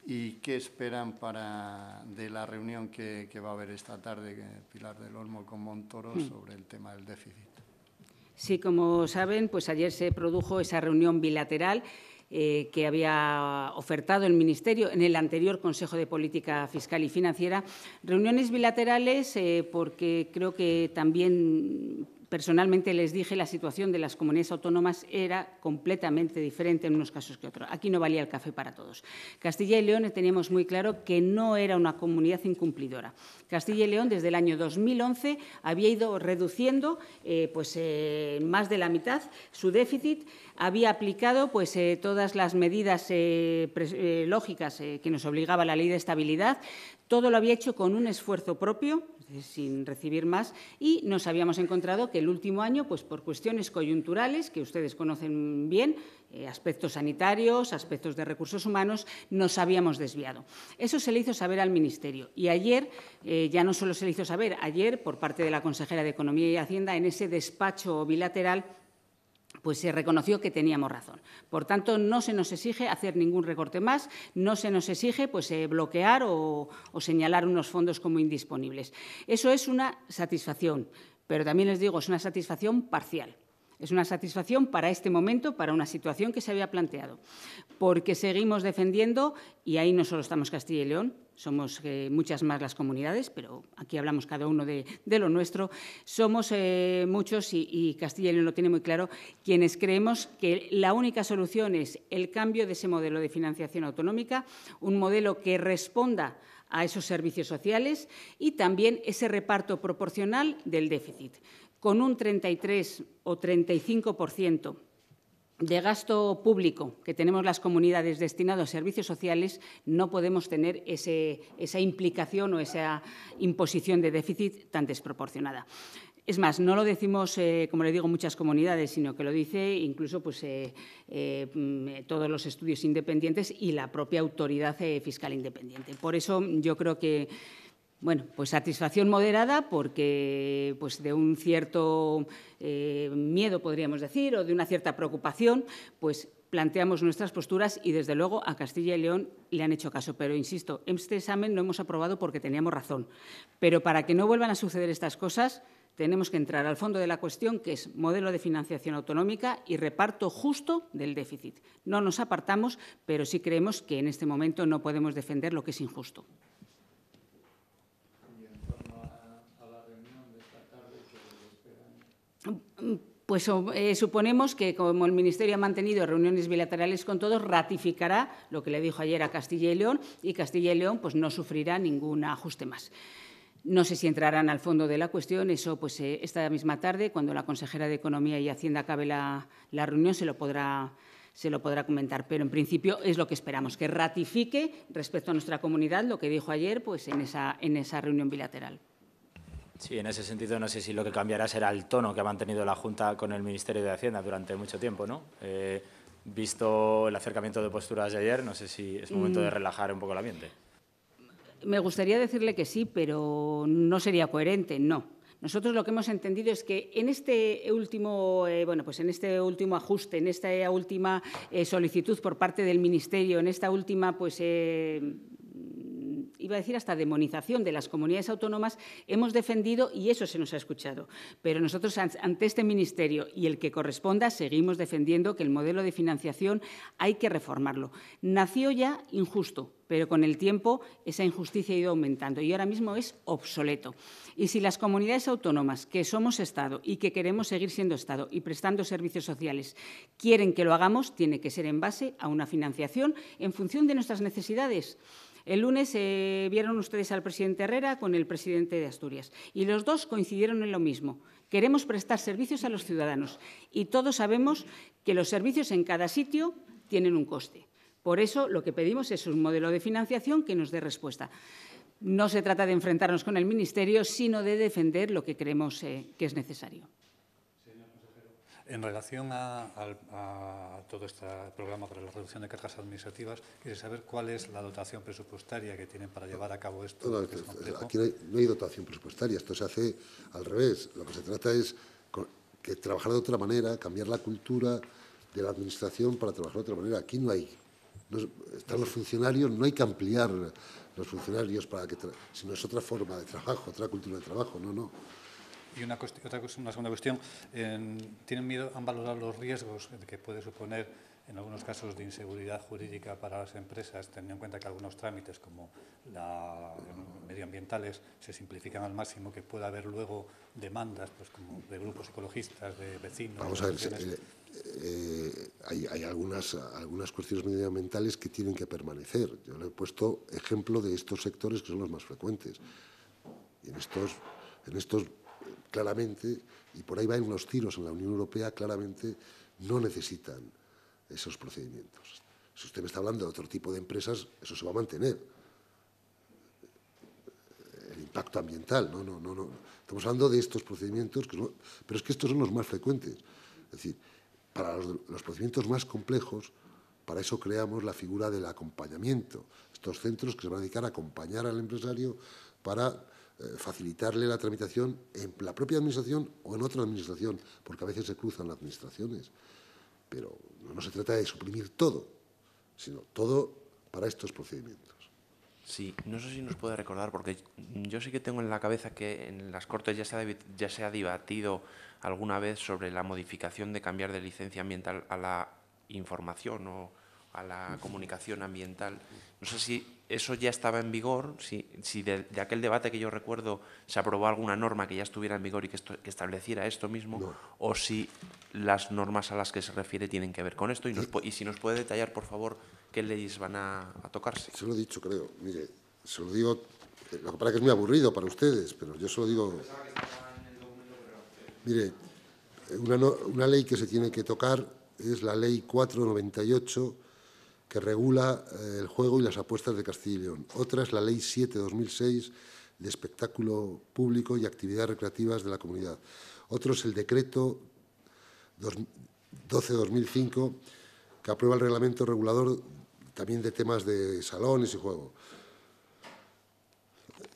¿Y qué esperan para, de la reunión que, va a haber esta tarde, eh, Pilar del Olmo, con Montoro, hmm. sobre el tema del déficit? Sí, como saben, pues ayer se produjo esa reunión bilateral eh, que había ofertado el Ministerio en el anterior Consejo de Política Fiscal y Financiera. Reuniones bilaterales eh, porque creo que también personalmente les dije, la situación de las comunidades autónomas era completamente diferente en unos casos que otros. Aquí no valía el café para todos. Castilla y León eh, teníamos muy claro que no era una comunidad incumplidora. Castilla y León, desde el año 2011, había ido reduciendo eh, pues, eh, más de la mitad su déficit, había aplicado pues, todas las medidas lógicas que nos obligaba la ley de estabilidad, todo lo había hecho con un esfuerzo propio, sin recibir más, y nos habíamos encontrado que el último año, pues por cuestiones coyunturales, que ustedes conocen bien, eh, aspectos sanitarios, aspectos de recursos humanos, nos habíamos desviado. Eso se le hizo saber al Ministerio. Y ayer, eh, ya no solo se le hizo saber, ayer, por parte de la consejera de Economía y Hacienda, en ese despacho bilateral pues se reconoció que teníamos razón. Por tanto, no se nos exige hacer ningún recorte más, no se nos exige pues, eh, bloquear o, o señalar unos fondos como indisponibles. Eso es una satisfacción, pero también les digo, es una satisfacción parcial. Es una satisfacción para este momento, para una situación que se había planteado, porque seguimos defendiendo, y ahí no solo estamos Castilla y León, somos eh, muchas más las comunidades, pero aquí hablamos cada uno de, lo nuestro, somos eh, muchos, y, Castilla y León lo tiene muy claro, quienes creemos que la única solución es el cambio de ese modelo de financiación autonómica, un modelo que responda a esos servicios sociales y también ese reparto proporcional del déficit con un 33 o 35% de gasto público que tenemos las comunidades destinado a servicios sociales, no podemos tener esa implicación o esa imposición de déficit tan desproporcionada. Es más, no lo decimos, eh, como le digo, muchas comunidades, sino que lo dice incluso pues, eh, eh, todos los estudios independientes y la propia autoridad fiscal independiente. Por eso yo creo que bueno, pues satisfacción moderada porque pues de un cierto eh, miedo, podríamos decir, o de una cierta preocupación, pues planteamos nuestras posturas y, desde luego, a Castilla y León le han hecho caso. Pero, insisto, en este examen no hemos aprobado porque teníamos razón. Pero para que no vuelvan a suceder estas cosas, tenemos que entrar al fondo de la cuestión, que es modelo de financiación autonómica y reparto justo del déficit. No nos apartamos, pero sí creemos que en este momento no podemos defender lo que es injusto. Pues eh, suponemos que, como el Ministerio ha mantenido reuniones bilaterales con todos, ratificará lo que le dijo ayer a Castilla y León y Castilla y León pues, no sufrirá ningún ajuste más. No sé si entrarán al fondo de la cuestión, eso pues eh, esta misma tarde, cuando la consejera de Economía y Hacienda acabe la, la reunión, se lo podrá se lo podrá comentar, pero en principio es lo que esperamos, que ratifique respecto a nuestra comunidad lo que dijo ayer pues, en, esa, en esa reunión bilateral. Sí, en ese sentido no sé si lo que cambiará será el tono que ha mantenido la Junta con el Ministerio de Hacienda durante mucho tiempo, ¿no? Eh, visto el acercamiento de posturas de ayer, no sé si es momento de mm. relajar un poco el ambiente. Me gustaría decirle que sí, pero no sería coherente, no. Nosotros lo que hemos entendido es que en este último, eh, bueno, pues en este último ajuste, en esta última eh, solicitud por parte del Ministerio, en esta última pues, iba a decir hasta demonización de las comunidades autónomas, hemos defendido y eso se nos ha escuchado. Pero nosotros ante este ministerio y el que corresponda seguimos defendiendo que el modelo de financiación hay que reformarlo. Nació ya injusto, pero con el tiempo esa injusticia ha ido aumentando y ahora mismo es obsoleto. Y si las comunidades autónomas, que somos Estado y que queremos seguir siendo Estado y prestando servicios sociales, quieren que lo hagamos, tiene que ser en base a una financiación en función de nuestras necesidades. El lunes eh, vieron ustedes al presidente Herrera con el presidente de Asturias y los dos coincidieron en lo mismo. Queremos prestar servicios a los ciudadanos y todos sabemos que los servicios en cada sitio tienen un coste. Por eso lo que pedimos es un modelo de financiación que nos dé respuesta. No se trata de enfrentarnos con el Ministerio, sino de defender lo que creemos eh, que es necesario. En relación a, todo este programa para la reducción de cargas administrativas, ¿quiere saber cuál es la dotación presupuestaria que tienen para llevar a cabo esto. No, no, aquí no hay, dotación presupuestaria, esto se hace al revés. Lo que se trata es que trabajar de otra manera, cambiar la cultura de la administración para trabajar de otra manera. Aquí no hay. están los funcionarios, no hay que ampliar los funcionarios para que, sino es otra forma de trabajo, otra cultura de trabajo. No, no. Y una, otra, una segunda cuestión, ¿tienen miedo, han valorado los riesgos que puede suponer en algunos casos de inseguridad jurídica para las empresas, teniendo en cuenta que algunos trámites como la, medioambientales se simplifican al máximo, que pueda haber luego demandas pues, de grupos ecologistas, de vecinos. Vamos a ver, eh, eh, hay, algunas, algunas cuestiones medioambientales que tienen que permanecer. Yo le he puesto ejemplo de estos sectores que son los más frecuentes. en estos, en estos claramente, y por ahí van unos tiros en la Unión Europea, claramente no necesitan esos procedimientos. Si usted me está hablando de otro tipo de empresas, eso se va a mantener. El impacto ambiental, no, no, no, no. Estamos hablando de estos procedimientos, pero es que estos son los más frecuentes. Es decir, para los procedimientos más complejos, para eso creamos la figura del acompañamiento. Estos centros que se van a dedicar a acompañar al empresario para eh, facilitarle la tramitación en la propia administración o en otra administración, porque a veces se cruzan las administraciones. Pero no se trata de suprimir todo, sino todo para estos procedimientos. Sí, no sé si nos puede recordar, porque yo sí que tengo en la cabeza que en las Cortes ya se, ha, ya se ha debatido alguna vez sobre la modificación de cambiar de licencia ambiental a la información o a la comunicación ambiental. No sé si eso ya estaba en vigor, si, si de, aquel debate que yo recuerdo se aprobó alguna norma que ya estuviera en vigor y que, estableciera esto mismo, o si las normas a las que se refiere tienen que ver con esto. Y, si nos puede detallar, por favor, qué leyes van a, tocarse. Se lo he dicho, creo. Mire, se lo digo, eh, lo que pasa que es muy aburrido para ustedes, pero yo se lo digo... Mire, eh, una, una ley que se tiene que tocar es la ley 498 que regula eh, el juego y las apuestas de Castilla y León. Otra es la Ley 7-2006 de espectáculo público y actividades recreativas de la comunidad. Otro es el Decreto 12-2005 que aprueba el reglamento regulador también de temas de salones y juego.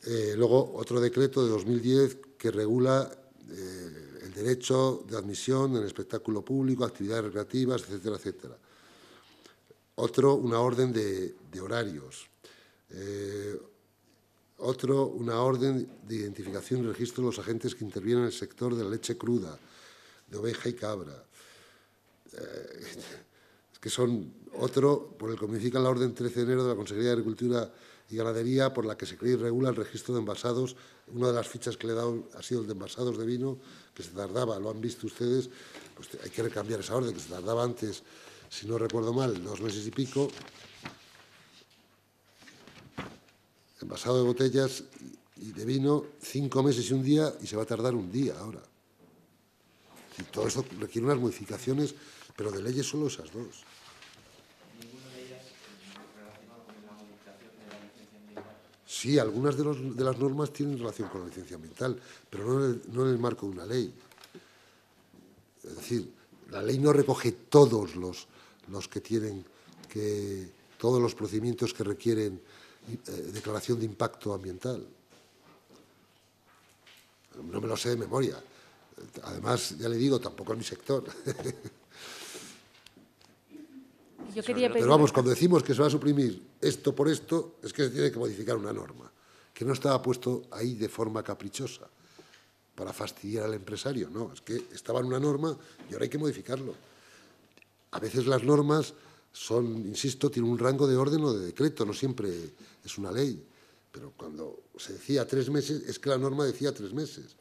Eh, luego otro decreto de 2010 que regula eh, el derecho de admisión en espectáculo público, actividades recreativas, etcétera, etcétera. Otro, una orden de, horarios. Eh, otro, una orden de identificación y registro de los agentes que intervienen en el sector de la leche cruda, de oveja y cabra. Eh, *laughs* que son otro, por el que modifica la orden 13 de enero de la Consejería de Agricultura y Ganadería, por la que se crea y regula el registro de envasados. Una de las fichas que le he dado ha sido el de envasados de vino, que se tardaba, lo han visto ustedes, pues hay que recambiar esa orden, que se tardaba antes si no recuerdo mal, dos meses y pico, envasado de botellas y de vino cinco meses y un día y se va a tardar un día ahora. Y todo eso requiere unas modificaciones, pero de leyes solo esas dos. Sí, algunas de, de, las normas tienen relación con la licencia ambiental, pero no en el marco de una ley. Es decir, la ley no recoge todos los, los que tienen que todos los procedimientos que requieren eh, declaración de impacto ambiental. No me lo sé de memoria. Además, ya le digo, tampoco es mi sector. *laughs* Pero vamos, cuando decimos que se va a suprimir esto por esto, es que se tiene que modificar una norma, que no estaba puesto ahí de forma caprichosa para fastidiar al empresario, no, es que estaba en una norma y ahora hay que modificarlo. A veces las normas son, insisto, tienen un rango de orden o de decreto, no siempre es una ley. Pero cuando se decía tres meses, es que la norma decía tres meses.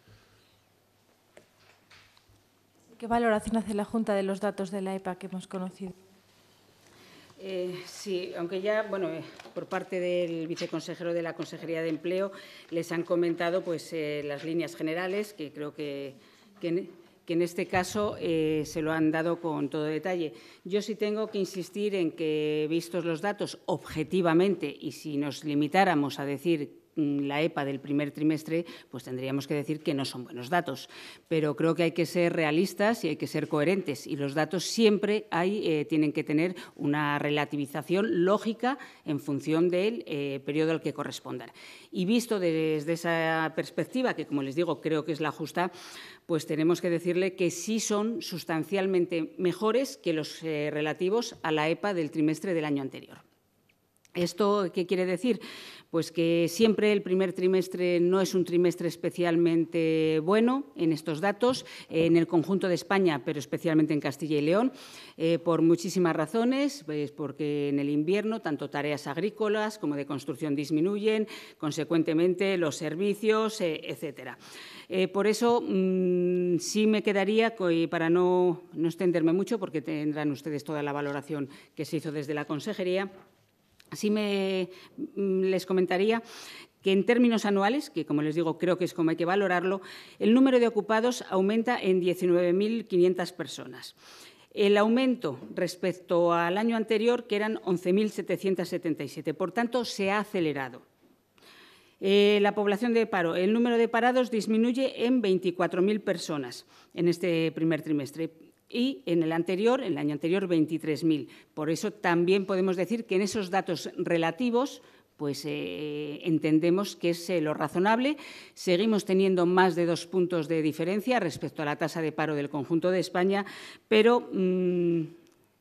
¿Qué valoración hace la Junta de los datos de la EPA que hemos conocido? Eh, sí, aunque ya, bueno, eh, por parte del viceconsejero de la Consejería de Empleo les han comentado pues eh, las líneas generales que creo que que en este caso eh, se lo han dado con todo detalle. Yo sí tengo que insistir en que, vistos los datos objetivamente, y si nos limitáramos a decir Mm, la EPA del primer trimestre, pues tendríamos que decir que no son buenos datos. Pero creo que hay que ser realistas y hay que ser coherentes. Y los datos siempre hay, eh, tienen que tener una relativización lógica en función del eh, periodo al que correspondan. Y visto desde esa perspectiva, que como les digo creo que es la justa, pues tenemos que decirle que sí son sustancialmente mejores que los eh, relativos a la EPA del trimestre del año anterior. ¿Esto qué quiere decir? Pues que siempre el primer trimestre no es un trimestre especialmente bueno en estos datos, eh, en el conjunto de España, pero especialmente en Castilla y León, eh, por muchísimas razones, pues porque en el invierno tanto tareas agrícolas como de construcción disminuyen, consecuentemente los servicios, eh, etcétera. por eso mm, sí me quedaría, para no, no extenderme mucho, porque tendrán ustedes toda la valoración que se hizo desde la consejería. Así me, mm, les comentaría que en términos anuales, que como les digo creo que es como hay que valorarlo, el número de ocupados aumenta en 19.500 personas. El aumento respecto al año anterior, que eran 11.777, por tanto, se ha acelerado. Eh, la población de paro, el número de parados disminuye en 24.000 personas en este primer trimestre y en el anterior, en el año anterior, 23.000. Por eso también podemos decir que en esos datos relativos pues eh, entendemos que es eh, lo razonable. Seguimos teniendo más de dos puntos de diferencia respecto a la tasa de paro del conjunto de España, pero mm,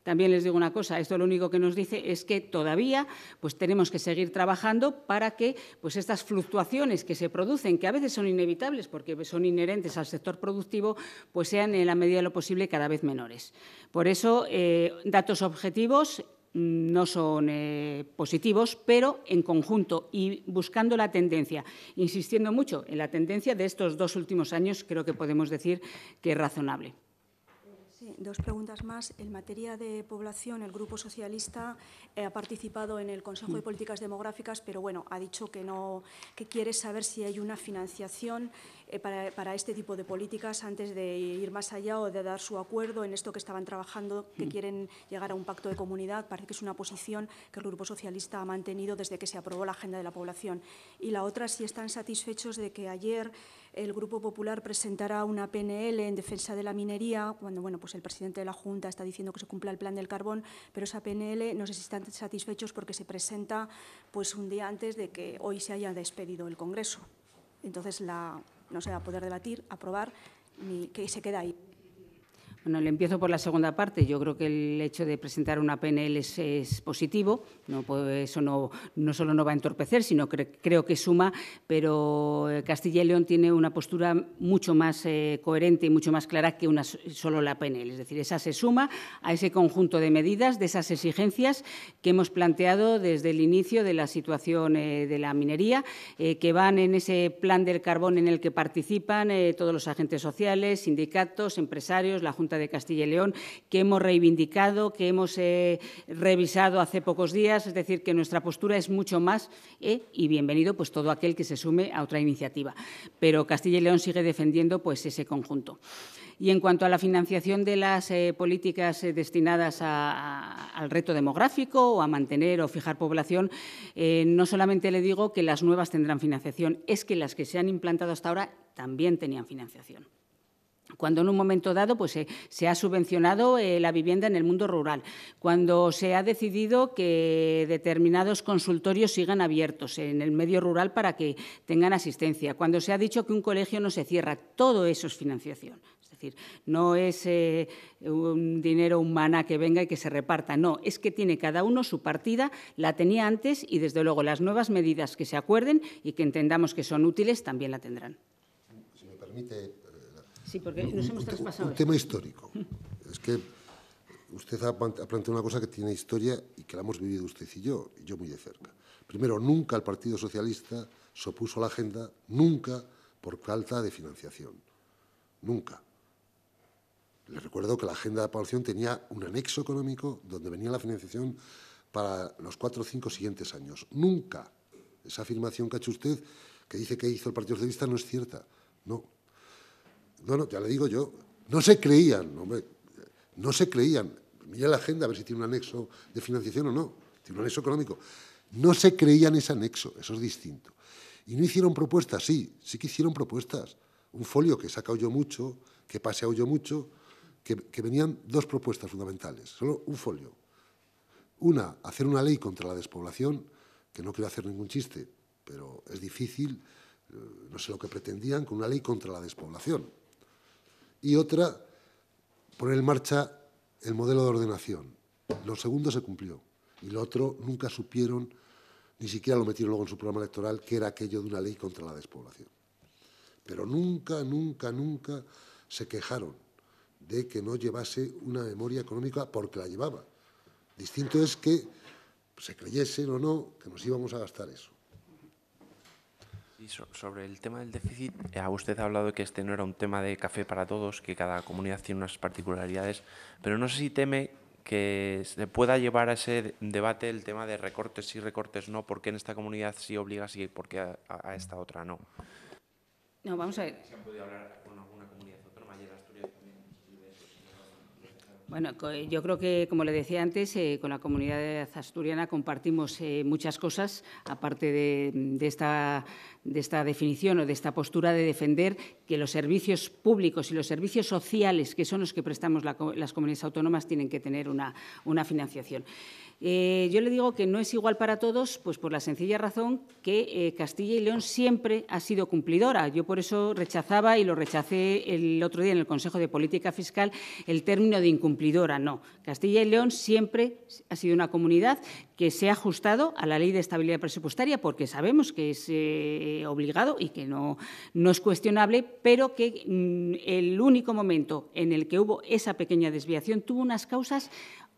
también les digo una cosa, esto lo único que nos dice es que todavía pues, tenemos que seguir trabajando para que pues, estas fluctuaciones que se producen, que a veces son inevitables porque son inherentes al sector productivo, pues sean en la medida de lo posible cada vez menores. Por eso, eh, datos objetivos mm, no son eh, positivos, pero en conjunto y buscando la tendencia, insistiendo mucho en la tendencia de estos dos últimos años, creo que podemos decir que es razonable dos preguntas más. En materia de población, el Grupo Socialista eh, ha participado en el Consejo de Políticas Demográficas, pero bueno, ha dicho que no, que quiere saber si hay una financiación eh, para, para, este tipo de políticas antes de ir más allá o de dar su acuerdo en esto que estaban trabajando, que mm. quieren llegar a un pacto de comunidad. Parece que es una posición que el Grupo Socialista ha mantenido desde que se aprobó la Agenda de la Población. Y la otra, si están satisfechos de que ayer el Grupo Popular presentará una PNL en defensa de la minería, cuando bueno, pues el presidente de la Junta está diciendo que se cumpla el plan del carbón, pero esa PNL no sé si están satisfechos porque se presenta pues, un día antes de que hoy se haya despedido el Congreso. Entonces la, no se va a poder debatir, aprobar, ni que se queda ahí. Bueno, le empiezo por la segunda parte. Yo creo que el hecho de presentar una PNL es, positivo. No, pues eso no, solo no va a entorpecer, sino creo que suma, pero eh, Castilla y León tiene una postura mucho más eh, coherente y mucho más clara que una, solo la PNL. Es decir, esa se suma a ese conjunto de medidas, de esas exigencias que hemos planteado desde el inicio de la situación eh, de la minería, que van en ese plan del carbón en el que participan todos los agentes sociales, sindicatos, empresarios, la Junta de Castilla y León, que hemos reivindicado, que hemos eh, revisado hace pocos días, es decir, que nuestra postura es mucho más eh, y bienvenido pues todo aquel que se sume a otra iniciativa. Pero Castilla y León sigue defendiendo pues ese conjunto. Y en cuanto a la financiación de las eh, políticas destinadas al reto demográfico o a mantener o fijar población, no solamente le digo que las nuevas tendrán financiación, es que las que se han implantado hasta ahora también tenían financiación cuando en un momento dado pues, eh, se ha subvencionado eh, la vivienda en el mundo rural, cuando se ha decidido que determinados consultorios sigan abiertos en el medio rural para que tengan asistencia, cuando se ha dicho que un colegio no se cierra, todo eso es financiación. Es decir, no es eh, un dinero humana que venga y que se reparta, no, es que tiene cada uno su partida, la tenía antes y desde luego las nuevas medidas que se acuerden y que entendamos que son útiles también la tendrán. Si me permite, Sí, porque nos un, hemos traspasado. Un, tema histórico. Es que usted ha planteado una cosa que tiene historia y que la hemos vivido usted y yo, y yo muy de cerca. Primero, nunca el Partido Socialista se opuso a la agenda, nunca por falta de financiación. Nunca. Les recuerdo que la agenda de población tenía un anexo económico donde venía la financiación para los cuatro o cinco siguientes años. Nunca. Esa afirmación que ha hecho usted, que dice que hizo el Partido Socialista, no es cierta. No, bueno, ya le digo yo, no se creían, hombre, no se creían. Mira la agenda a ver si tiene un anexo de financiación o no, tiene un anexo económico. No se creían ese anexo, eso es distinto. Y no hicieron propuestas, sí, sí que hicieron propuestas. Un folio que he sacado mucho, que he paseado yo mucho, que venían dos propuestas fundamentales, solo un folio. Una, hacer una ley contra la despoblación, que no quiero hacer ningún chiste, pero es difícil, eh, no sé lo que pretendían, con una ley contra la despoblación y otra, poner en marcha el modelo de ordenación. Lo segundo se cumplió y lo otro nunca supieron, ni siquiera lo metieron luego en su programa electoral, que era aquello de una ley contra la despoblación. Pero nunca, nunca, nunca se quejaron de que no llevase una memoria económica porque la llevaba. Distinto es que se creyesen o no que nos íbamos a gastar eso sobre el tema del déficit, eh, usted ha hablado que este no era un tema de café para todos, que cada comunidad tiene unas particularidades, pero no sé si teme que se pueda llevar a ese debate el tema de recortes y recortes no, porque en esta comunidad sí obliga y porque a, esta otra no. No, vamos a ver. Bueno, eh, yo creo que, como le decía antes, eh, con la comunidad asturiana compartimos eh, muchas cosas, aparte de, de, esta, definición o de esta postura de defender que los servicios públicos y los servicios sociales, que son los que prestamos las comunidades autónomas, tienen que tener una financiación. Eh, yo le digo que no es igual para todos, pues por la sencilla razón que eh, Castilla y León siempre ha sido cumplidora. Yo por eso rechazaba y lo rechacé el otro día en el Consejo de Política Fiscal el término de incumplidora. No, Castilla y León siempre ha sido una comunidad que se ha ajustado a la ley de estabilidad presupuestaria porque sabemos que es eh, obligado y que no, no es cuestionable, pero que mm, el único momento en el que hubo esa pequeña desviación tuvo unas causas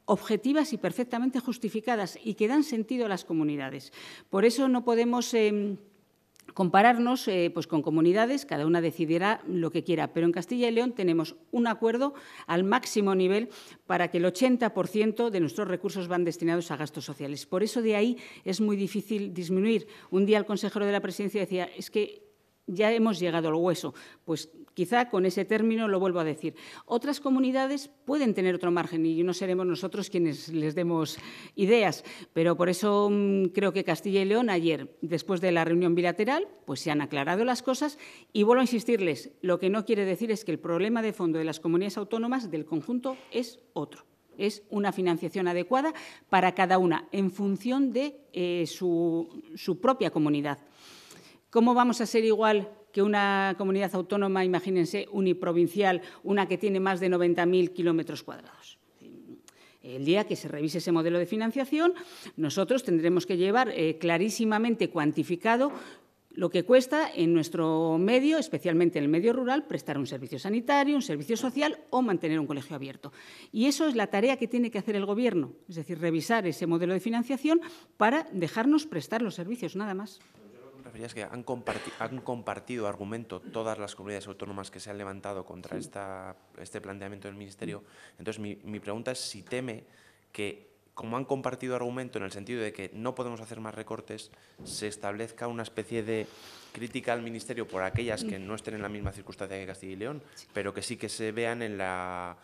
objetivas y perfectamente justificadas y que dan sentido a las comunidades. Por eso no podemos... Eh, compararnos eh, pues con comunidades, cada una decidirá lo que quiera, pero en Castilla y León tenemos un acuerdo al máximo nivel para que el 80% de nuestros recursos van destinados a gastos sociales. Por eso de ahí es muy difícil disminuir. Un día el consejero de la presidencia decía, es que ya hemos llegado al hueso. Pues Quizá con ese término lo vuelvo a decir. Otras comunidades pueden tener otro margen y no seremos nosotros quienes les demos ideas, pero por eso mm, creo que Castilla y León ayer, después de la reunión bilateral, pues se han aclarado las cosas y vuelvo a insistirles, lo que no quiere decir es que el problema de fondo de las comunidades autónomas del conjunto es otro es una financiación adecuada para cada una en función de eh, su, su, propia comunidad. ¿Cómo vamos a ser igual que una comunidad autónoma, imagínense, uniprovincial, una que tiene más de 90.000 kilómetros cuadrados. El día que se revise ese modelo de financiación, nosotros tendremos que llevar eh, clarísimamente cuantificado lo que cuesta en nuestro medio, especialmente en el medio rural, prestar un servicio sanitario, un servicio social o mantener un colegio abierto. Y eso es la tarea que tiene que hacer el Gobierno, es decir, revisar ese modelo de financiación para dejarnos prestar los servicios, nada más es que han, han, compartido argumento todas las comunidades autónomas que se han levantado contra esta, este planteamiento del Ministerio. Entonces, mi, mi pregunta es si teme que como han compartido argumento en el sentido de que no podemos hacer más recortes, se establezca una especie de crítica al Ministerio por aquellas que mm. no estén en la misma circunstancia que Castilla y León, pero que sí que se vean en la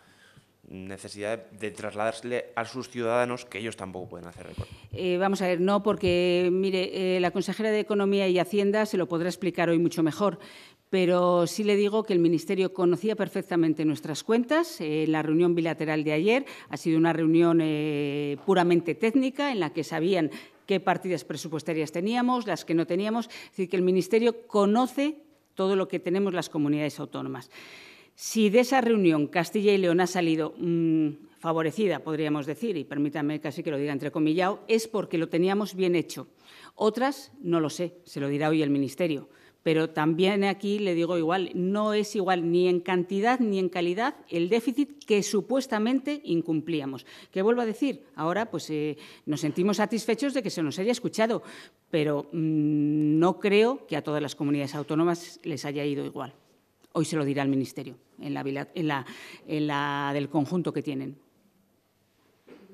necesidad de, trasladarle a sus ciudadanos que ellos tampoco pueden hacer eh, vamos a ver, no, porque mire, eh, la consejera de Economía y Hacienda se lo podrá explicar hoy mucho mejor, pero sí le digo que el Ministerio conocía perfectamente nuestras cuentas. en eh, la reunión bilateral de ayer ha sido una reunión puramente técnica en la que sabían qué partidas presupuestarias teníamos, las que no teníamos, es decir, que el Ministerio conoce todo lo que tenemos las comunidades autónomas. Si de esa reunión Castilla y León ha salido mm, favorecida, podríamos decir, y permítame casi que lo diga entre comillas es porque lo teníamos bien hecho. Otras, no lo sé, se lo dirá hoy el Ministerio. Pero también aquí le digo igual, no es igual ni en cantidad ni en calidad el déficit que supuestamente incumplíamos. Que vuelvo a decir, ahora pues eh, nos sentimos satisfechos de que se nos haya escuchado, pero mm, no creo que a todas las comunidades autónomas les haya ido igual. Hoy se lo dirá el Ministerio en la, del conjunto que tienen.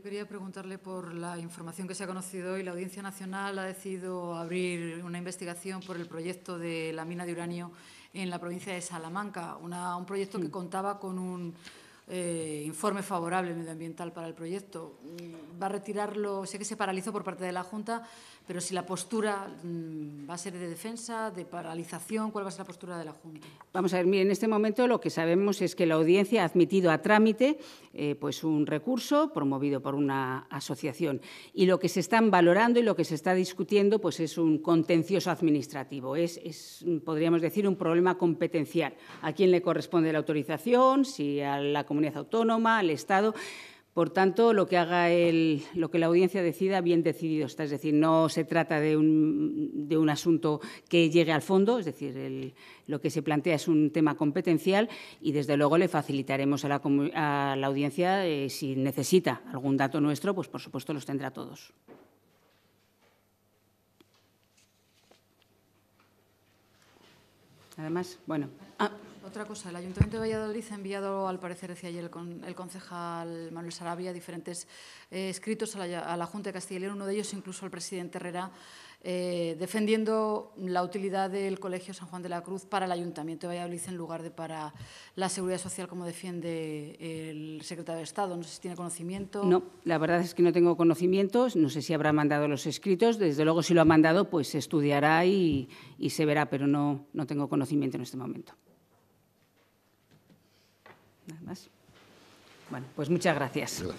quería preguntarle por la información que se ha conocido hoy. La Audiencia Nacional ha decidido abrir una investigación por el proyecto de la mina de uranio en la provincia de Salamanca, un proyecto que mm. contaba con un eh, informe favorable medioambiental para el proyecto. Va a retirarlo, sé que se paralizó por parte de la Junta, pero si la postura mm, va a ser de defensa, de paralización, ¿cuál va a ser la postura de la Junta? Vamos a ver, mire, en este momento lo que sabemos es que la audiencia ha admitido a trámite eh, pues un recurso promovido por una asociación y lo que se están valorando y lo que se está discutiendo pues es un contencioso administrativo, es, es podríamos decir un problema competencial. ¿A quién le corresponde la autorización? Si a la comunidad autónoma, al Estado. Por tanto, lo que haga el, lo que la audiencia decida, bien decidido está. Es decir, no se trata de un, asunto que llegue al fondo, es decir, lo que se plantea es un tema competencial y, desde luego, le facilitaremos a la, audiencia eh, si necesita algún dato nuestro, pues por supuesto los tendrá todos. Además, bueno. Ah. Otra cosa, el Ayuntamiento de Valladolid ha enviado, al parecer decía ayer el, con, el concejal Manuel Sarabia, diferentes eh, escritos a la, Junta de Castilla y León, uno de ellos incluso al presidente Herrera, eh, defendiendo la utilidad del Colegio San Juan de la Cruz para el Ayuntamiento de Valladolid en lugar de para la Seguridad Social, como defiende el secretario de Estado. No sé si tiene conocimiento. No, la verdad es que no tengo conocimientos, no sé si habrá mandado los escritos, desde luego si lo ha mandado, pues estudiará y, y se verá, pero no, no tengo conocimiento en este momento. Nada más. Bueno, pues muchas gracias. gracias.